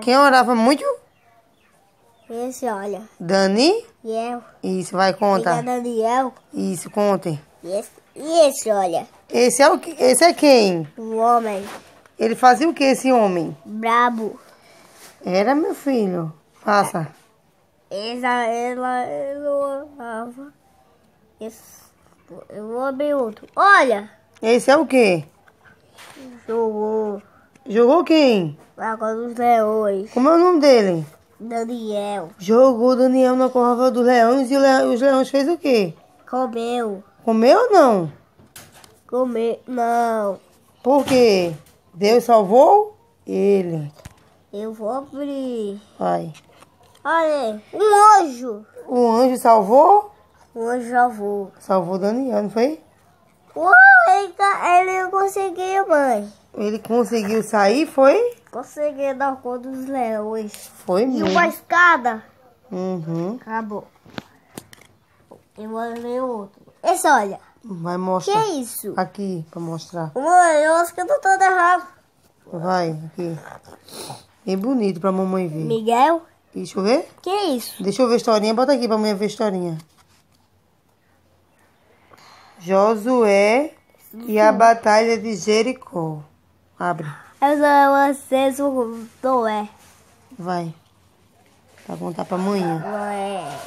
Quem orava muito? Esse, olha. Dani? Daniel. Isso, vai, conta. é Daniel. Isso, contem. E esse, e esse, olha. Esse é, o, esse é quem? Um homem. Ele fazia o que, esse homem? Brabo. Era, meu filho. Passa. Ela, ela, ela orava. Esse, eu abrir outro. Olha. Esse é o quê? Jogou. Jogou quem? Lagoa dos Leões. Como é o nome dele? Daniel. Jogou Daniel na cova dos leões e os leões fez o quê? Comeu. Comeu ou não? Comeu, não. Por quê? Deus salvou ele. Eu vou abrir. Vai. Olha, um anjo. O anjo salvou? Um anjo salvou. Salvou Daniel, não foi? Uou, ele, tá, ele conseguiu, mãe. Ele conseguiu sair, foi? Conseguiu dar cor dos leões. Foi mesmo. E uma escada. Uhum. Acabou. Eu ler outro. Esse, olha. Vai mostrar. Que é isso? Aqui, pra mostrar. Mãe, eu acho que eu tô todo errado. Vai, aqui. É bonito pra mamãe ver. Miguel? Deixa eu ver. Que é isso? Deixa eu ver a historinha. Bota aqui pra mamãe ver a historinha. Josué e a batalha de Jericó. Abre. Eu sou vocês, Josué. Vai. Vai contar pra amanhã. Ué.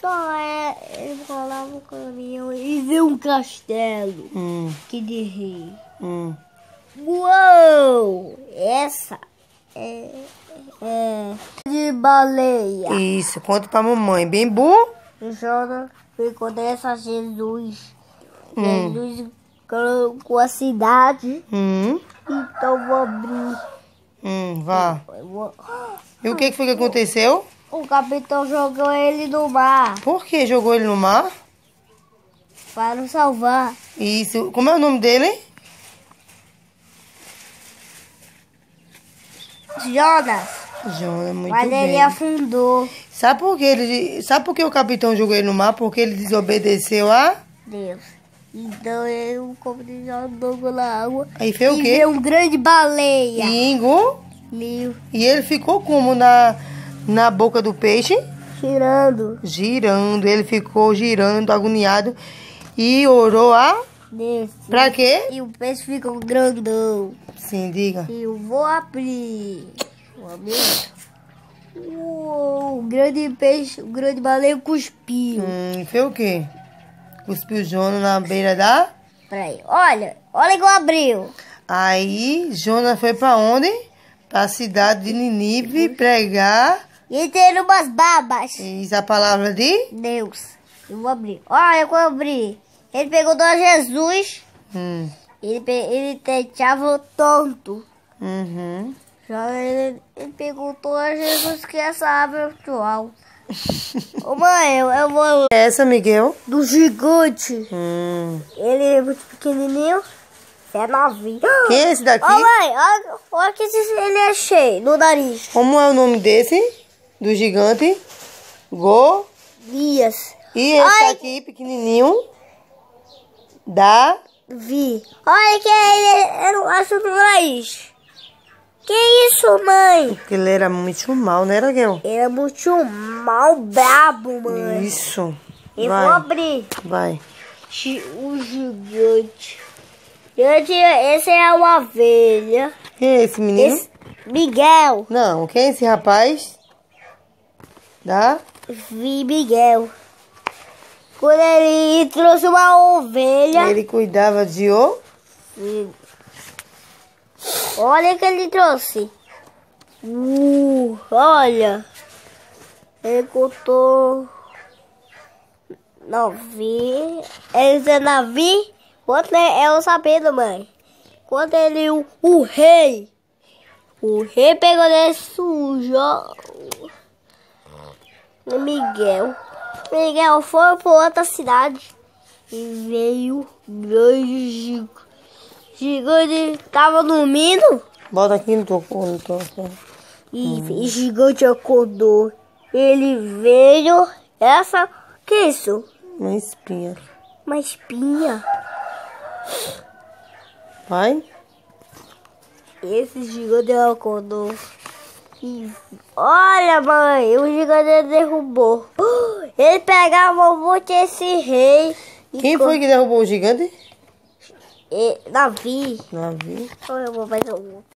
Só é. Ele falava um caminhão e viu um castelo. Hum. Que de rei. Hum. Uou! Essa é. É. De baleia. Isso, conta pra mamãe. Bem burro. Jonas reconhece a Jesus. Hum. Jesus com a cidade. Hum. Então vou abrir. Hum, vá. E o que, que foi que aconteceu? O capitão jogou ele no mar. Por que jogou ele no mar? Para o salvar. Isso. Como é o nome dele? Jonas. Jonas, muito Mas bem. Mas ele afundou. Sabe por que ele, sabe por que o capitão jogou ele no mar? Porque ele desobedeceu a Deus. Então eu comprei jogou na água. Aí fez o quê? Veio um grande baleia. bingo Mil. E ele ficou como na na boca do peixe? Girando. Girando, ele ficou girando, agoniado e orou a Deus. Pra quê? E o peixe ficou grandão. Sim, diga. E eu vou abrir. Vou abrir. Uou, o grande peixe, o grande baleio cuspiu. Hum, foi o quê? Cuspiu Jonas na beira da... Peraí, olha, olha igual abriu. Aí, Jonas foi pra onde? Pra cidade de Ninive pregar... E ter umas babas. Diz a palavra de? Deus. Eu vou abrir. Olha, eu vou abrir. Ele pegou do Jesus. Hum. Ele, ele deixava tonto. Uhum. Já ele, perguntou a Jesus que é essa árvore virtual. Ô mãe, eu, eu vou. É essa, Miguel? Do gigante. Hum. Ele é muito pequenininho. É novinho. Quem é esse daqui? Ô mãe, olha, olha que ele é cheio no nariz. Como é o nome desse? Do gigante? Go? Dias. E esse olha... aqui, pequenininho? Da? Vi. Olha que ele, é não acho no nariz. Que isso, mãe? Porque ele era muito mal, né, Raquel? Era muito mal, brabo, mãe. Isso. E Vai. vou abrir. Vai. O gigante. esse é uma ovelha. Quem é esse menino? Esse... Miguel. Não, quem é esse rapaz? Da? Vi Miguel. Quando ele trouxe uma ovelha. Ele cuidava de o? Olha o que ele trouxe. Uh, olha. Ele contou Novi... Esse é Navi. Quanto é o é sabido, mãe. Quanto é ele... O, o rei. O rei pegou ele sujo. Miguel. Miguel foi para outra cidade. E veio grande Gigante tava dormindo? Bota aqui no teu corno, assim. E hum. gigante acordou. Ele veio. Essa. Que é isso? Uma espinha. Uma espinha? Vai? Esse gigante acordou. E olha, mãe, o gigante derrubou. Ele pegava o monte esse rei. Quem foi que derrubou o gigante? E, Davi. Então Eu vou fazer um.